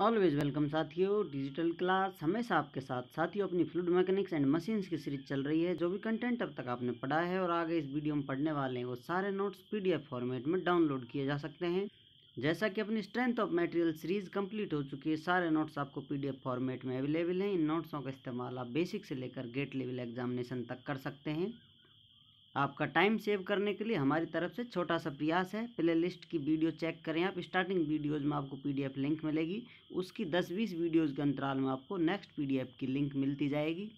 always welcome साथियों digital class हमेशा आपके साथ साथियों अपनी फ्लूड मैकेनिक्स एंड मशीन्स की सीरीज चल रही है जो भी कंटेंट अब तक आपने पढ़ा है और आगे इस वीडियो में पढ़ने वाले हैं वो सारे नोट्स पीडीएफ फॉर्मेट में डाउनलोड किए जा सकते हैं जैसा कि अपनी strength of material series complete हो चुकी है सारे नोट्स आपको पीडीएफ फॉर्मेट में अवेलेबल हैं इन नोट्सों का इस्तेमाल आप बेसिक से लेकर गेट लेवल एग्जामिनेशन तक कर सकते हैं आपका टाइम सेव करने के लिए हमारी तरफ से छोटा सा प्रयास है प्ले लिस्ट की वीडियो चेक करें आप स्टार्टिंग वीडियोज़ में आपको पीडीएफ लिंक मिलेगी उसकी दस बीस वीडियोज़ के अंतराल में आपको नेक्स्ट पीडीएफ की लिंक मिलती जाएगी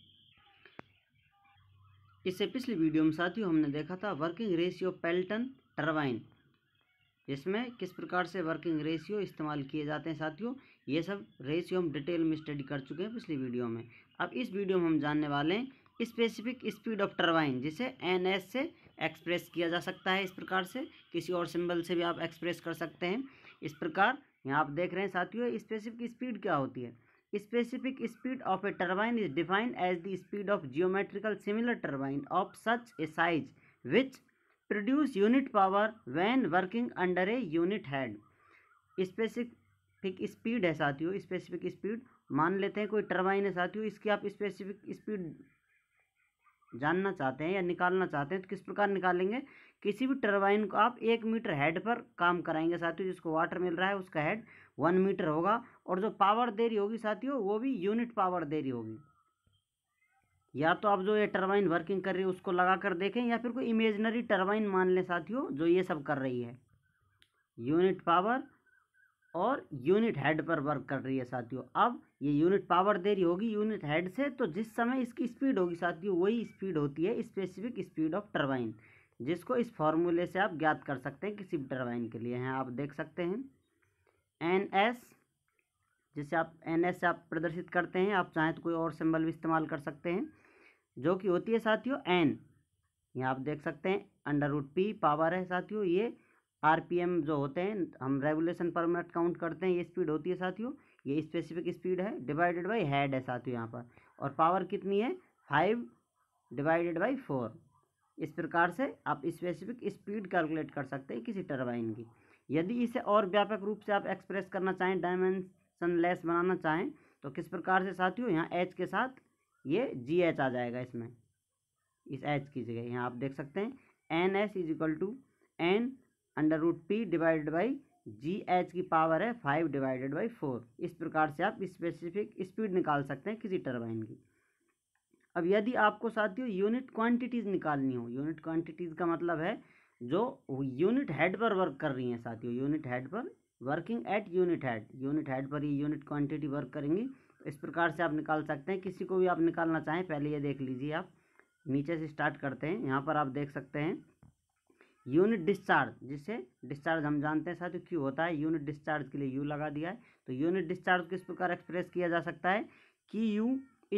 इससे पिछली वीडियो में साथियों हमने देखा था वर्किंग रेशियो पेल्टन टर्बाइन इसमें किस प्रकार से वर्किंग रेशियो इस्तेमाल किए जाते हैं साथियों ये सब रेशियो हम डिटेल में स्टडी कर चुके हैं पिछली वीडियो में अब इस वीडियो में हम जानने वाले हैं स्पेसिफिक स्पीड ऑफ टरबाइन जिसे एन एस से एक्सप्रेस किया जा सकता है इस प्रकार से किसी और सिंबल से भी आप एक्सप्रेस कर सकते हैं इस प्रकार यहाँ आप देख रहे हैं साथियों स्पेसिफिक स्पीड क्या होती है specific speed of a turbine is defined as the speed of geometrical similar turbine of such a size which produce unit power when working under a unit head specific speed है साथियों specific speed मान लेते हैं कोई turbine है साथियों इसकी आप स्पेसिफिक स्पीड जानना चाहते हैं या निकालना चाहते हैं तो किस प्रकार निकालेंगे किसी भी टरबाइन को आप एक मीटर हेड पर काम कराएंगे साथियों जिसको वाटर मिल रहा है उसका हेड वन मीटर होगा और जो पावर दे रही होगी साथियों वो भी यूनिट पावर दे रही होगी या तो आप जो ये टरबाइन वर्किंग कर रही है उसको लगा कर देखें या फिर कोई इमेजनरी टरबाइन मान लें साथियों जो ये सब कर रही है यूनिट पावर और यूनिट हेड पर वर्क कर रही है साथियों अब ये यूनिट पावर दे रही होगी यूनिट हेड से तो जिस समय इसकी स्पीड होगी साथियों वही स्पीड होती है स्पेसिफिक स्पीड ऑफ टर्बाइन जिसको इस फॉर्मूले से आप ज्ञात कर सकते हैं किसी भी के लिए हैं आप देख सकते हैं एन एस जिसे आप एन एस से आप प्रदर्शित करते हैं आप चाहें तो कोई और सिंबल भी इस्तेमाल कर सकते हैं जो कि होती है साथियों एन यहाँ आप देख सकते हैं अंडर रूट पी पावर है साथियों ये आर जो होते हैं हम रेगुलेशन पर मिनट काउंट करते हैं ये स्पीड होती है साथियों ये स्पेसिफिक स्पीड है डिवाइडेड बाई हैड है साथियों यहाँ पर और पावर कितनी है फाइव डिवाइडेड बाई फोर इस प्रकार से आप स्पेसिफिक स्पीड कैलकुलेट कर सकते हैं किसी टर्बाइन की यदि इसे और व्यापक रूप से आप एक्सप्रेस करना चाहें डायमेंशन लेस बनाना चाहें तो किस प्रकार से साथियों यहाँ एच के साथ ये जी एच आ जाएगा इसमें इस एच की जगह यहाँ आप देख सकते हैं N S is equal to N under root P divided by G H की पावर है फाइव डिवाइडेड बाई फोर इस प्रकार से आप स्पेसिफिक स्पीड निकाल सकते हैं किसी टर्बाइन की अब यदि आपको साथियों यूनिट क्वांटिटीज़ निकालनी हो यूनिट क्वांटिटीज़ का मतलब है जो यूनिट हेड पर वर्क कर रही हैं साथियों यूनिट हेड पर working at unit head unit head पर ये यूनिट क्वांटिटी वर्क करेंगी इस प्रकार से आप निकाल सकते हैं किसी को भी आप निकालना चाहें पहले ये देख लीजिए आप नीचे से स्टार्ट करते हैं यहाँ पर आप देख सकते हैं यूनिट डिस्चार्ज जिसे डिस्चार्ज हम जानते हैं साथियों क्यू होता है यूनिट डिस्चार्ज के लिए यू लगा दिया है तो यूनिट डिस्चार्ज किस प्रकार एक्सप्रेस किया जा सकता है कि U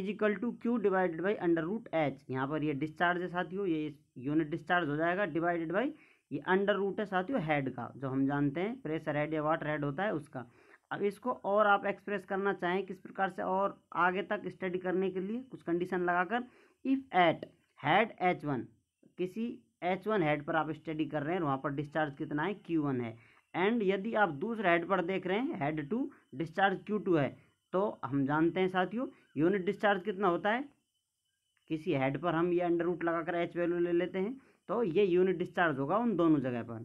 is equal to Q divided by under root H यहाँ पर ये डिस्चार्ज है साथियों ये यूनिट डिस्चार्ज हो जाएगा डिवाइडेड बाई ये अंडर रूट है साथियों हेड का जो हम जानते हैं प्रेशर हेड या वाटर हेड होता है उसका अब इसको और आप एक्सप्रेस करना चाहें किस प्रकार से और आगे तक स्टडी करने के लिए कुछ कंडीशन लगाकर if at head H one किसी एच वन हेड पर आप स्टडी कर रहे हैं वहाँ पर डिस्चार्ज कितना है क्यू वन है एंड यदि आप दूसरे हेड पर देख रहे हैं head two discharge Q two है तो हम जानते हैं साथियों यूनिट डिस्चार्ज कितना होता है किसी हेड पर हम ये अंडर रूट लगाकर एच वैल्यू ले लेते हैं तो ये यूनिट डिस्चार्ज होगा उन दोनों जगह पर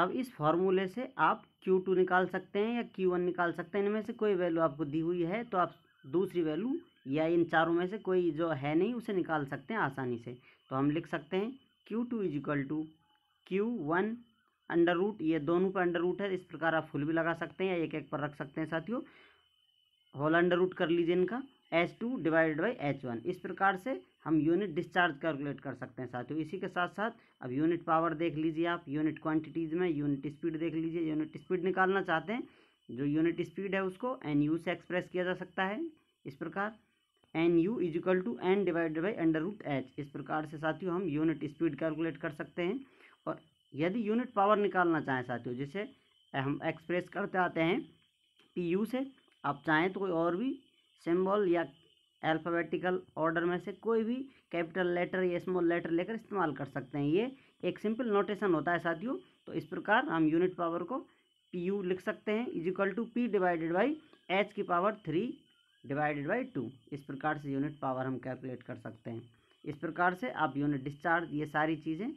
अब इस फॉर्मूले से आप क्यू टू निकाल सकते हैं या क्यू वन निकाल सकते हैं इनमें से कोई वैल्यू आपको दी हुई है तो आप दूसरी वैल्यू या इन चारों में से कोई जो है नहीं उसे निकाल सकते हैं आसानी से तो हम लिख सकते हैं Q two is equal to Q one under root ये दोनों पर अंडर रूट है इस प्रकार आप फुल भी लगा सकते हैं या एक एक पर रख सकते हैं साथियों होल अंडर रूट कर लीजिए इनका H two divided by H one इस प्रकार से हम यूनिट डिस्चार्ज कैलकुलेट कर सकते हैं साथियों इसी के साथ साथ अब यूनिट पावर देख लीजिए आप यूनिट क्वांटिटीज़ में यूनिट स्पीड देख लीजिए यूनिट स्पीड निकालना चाहते हैं जो यूनिट स्पीड है उसको एन यू से एक्सप्रेस किया जा सकता है इस प्रकार N U is equal to N divided by under root H इस प्रकार से साथियों हम यूनिट स्पीड कैलकुलेट कर सकते हैं और यदि यूनिट पावर निकालना चाहें साथियों जिसे हम एक्सप्रेस करते आते हैं पी यू से आप चाहें तो कोई और भी सिंबल या अल्फ़ाबेटिकल ऑर्डर में से कोई भी कैपिटल लेटर या स्मॉल लेटर लेकर इस्तेमाल कर सकते हैं ये एक सिंपल नोटेशन होता है साथियों तो इस प्रकार हम यूनिट पावर को पी यू लिख सकते हैं is equal to P divided by H की power three divided by two इस प्रकार से यूनिट पावर हम कैलकुलेट कर सकते हैं इस प्रकार से आप यूनिट डिस्चार्ज ये सारी चीज़ें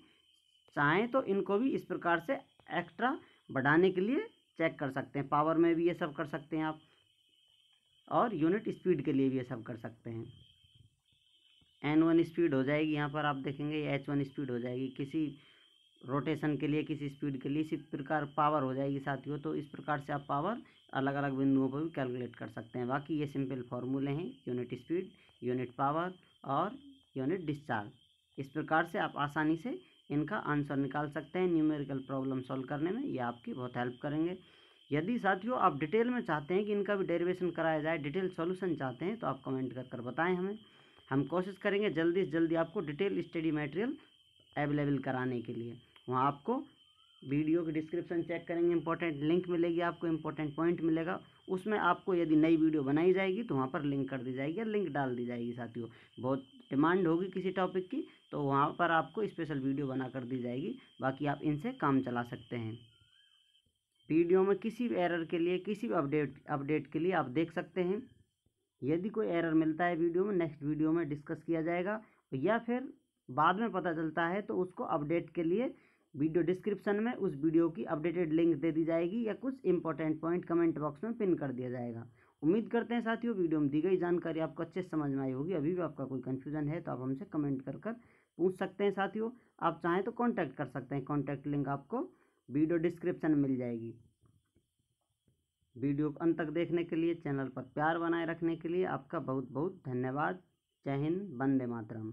चाहें तो इनको भी इस प्रकार से एक्स्ट्रा बढ़ाने के लिए चेक कर सकते हैं पावर में भी ये सब कर सकते हैं आप और यूनिट स्पीड के लिए भी ये सब कर सकते हैं एन वन स्पीड हो जाएगी यहाँ पर आप देखेंगे एच वन स्पीड हो जाएगी किसी रोटेशन के लिए किसी स्पीड के लिए इसी प्रकार पावर हो जाएगी साथियों तो इस प्रकार से आप पावर अलग अलग बिंदुओं पर भी कैलकुलेट कर सकते हैं बाकी ये सिंपल फार्मूले हैं यूनिट स्पीड यूनिट पावर और यूनिट डिस्चार्ज इस प्रकार से आप आसानी से इनका आंसर निकाल सकते हैं न्यूमेरिकल प्रॉब्लम सॉल्व करने में ये आपकी बहुत हेल्प करेंगे यदि साथियों आप डिटेल में चाहते हैं कि इनका भी डेरिवेशन कराया जाए डिटेल सॉल्यूशन चाहते हैं तो आप कमेंट कर कर बताएं हमें हम कोशिश करेंगे जल्दी से जल्दी आपको डिटेल स्टडी मटेरियल अवेलेबल कराने के लिए वहाँ आपको वीडियो की डिस्क्रिप्शन चेक करेंगे इंपॉर्टेंट लिंक मिलेगी आपको इंपॉर्टेंट पॉइंट मिलेगा उसमें आपको यदि नई वीडियो बनाई जाएगी तो वहाँ पर लिंक कर दी जाएगी लिंक डाल दी जाएगी साथियों बहुत डिमांड होगी किसी टॉपिक की तो वहाँ पर आपको स्पेशल वीडियो बना कर दी जाएगी बाकी आप इनसे काम चला सकते हैं वीडियो में किसी भी एरर के लिए किसी भी अपडेट अपडेट के लिए आप देख सकते हैं यदि कोई एरर मिलता है वीडियो में नेक्स्ट वीडियो में डिस्कस किया जाएगा या फिर बाद में पता चलता है तो उसको अपडेट के लिए वीडियो डिस्क्रिप्शन में उस वीडियो की अपडेटेड लिंक दे दी जाएगी या कुछ इंपॉर्टेंट पॉइंट कमेंट बॉक्स में पिन कर दिया जाएगा उम्मीद करते हैं साथियों वीडियो में दी गई जानकारी आपको अच्छे से समझ में आई होगी अभी भी आपका कोई कन्फ्यूजन है तो आप हमसे कमेंट कर कर पूछ सकते हैं साथियों आप चाहें तो कॉन्टैक्ट कर सकते हैं कॉन्टैक्ट लिंक आपको वीडियो डिस्क्रिप्शन में मिल जाएगी वीडियो को अंत तक देखने के लिए चैनल पर प्यार बनाए रखने के लिए आपका बहुत बहुत धन्यवाद जय हिंद वंदे मातरम